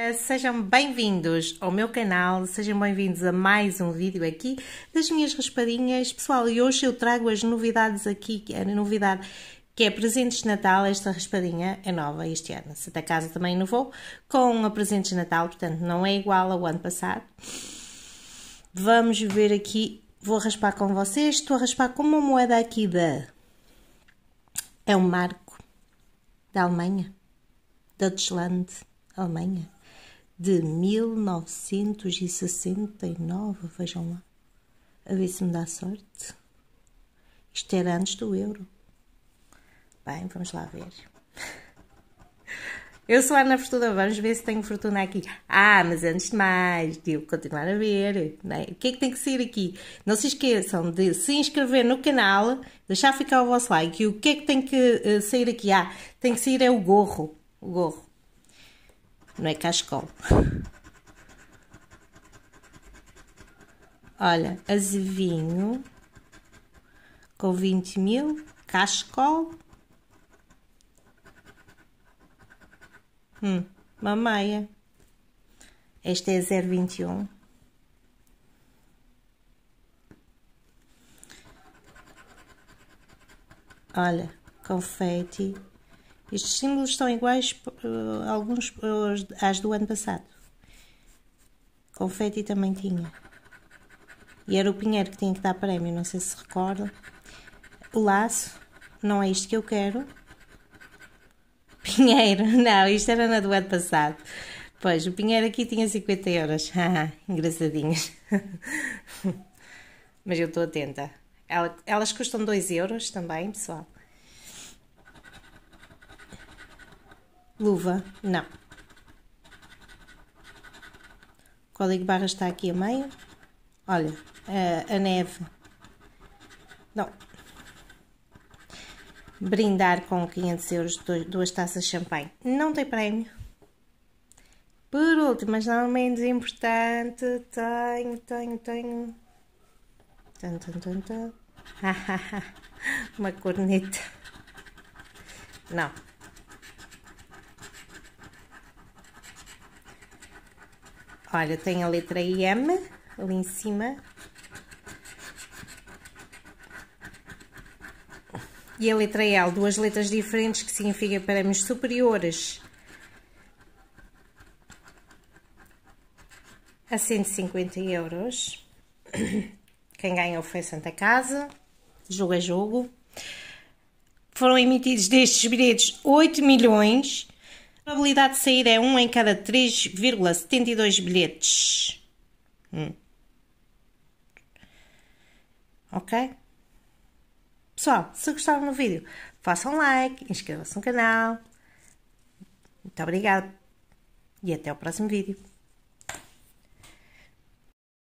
Eh, sejam bem-vindos ao meu canal, sejam bem-vindos a mais um vídeo aqui das minhas raspadinhas. Pessoal, e hoje eu trago as novidades aqui, a novidade que é presentes de Natal, esta raspadinha é nova este ano. Se da casa também inovou com a presentes de Natal, portanto não é igual ao ano passado. Vamos ver aqui, vou raspar com vocês, estou a raspar com uma moeda aqui da... É um marco da Alemanha, da Deutschland, Alemanha de 1969. Vejam lá. A ver se me dá sorte. Isto era antes do euro. Bem, vamos lá ver. Eu sou a Ana Fortuna, vamos ver se tenho fortuna aqui. Ah, mas antes de mais, devo continuar a ver. Né? O que é que tem que ser aqui? Não se esqueçam de se inscrever no canal, deixar ficar o vosso like. E o que é que tem que uh, sair aqui? Ah, tem que sair é o gorro. O gorro não é Cascol. Olha, azevinho com 20 mil, Cascol. Hum, uma meia. Esta é 0,21. Olha, confete estes símbolos estão iguais uh, alguns uh, às do ano passado. Confetti também tinha. E era o Pinheiro que tinha que dar prémio, não sei se recorda. O laço, não é isto que eu quero. Pinheiro, não, isto era na do ano passado. Pois, o Pinheiro aqui tinha 50 euros. Ah, engraçadinhas. Mas eu estou atenta. Elas custam 2 euros também, pessoal. luva, não. O código barra está aqui a meio. Olha, a, eh, a neve, não. Brindar com 500 euros duas taças de champanhe, não tem prémio. Por último, mas não menos importante, tenho, tenho, tenho. Tum, tum, tum, tum. Uma corneta. Não, Olha, tem a letra IM ali em cima. E a letra L, duas letras diferentes que significa parâmetros superiores a 150 euros. Quem ganhou foi a Santa Casa, jogo a é jogo. Foram emitidos destes bilhetes 8 milhões a probabilidade de sair é 1 em cada 3,72 bilhetes. Hum. Ok? Pessoal, se gostaram do vídeo, façam like, inscrevam-se no canal. Muito obrigada e até o próximo vídeo.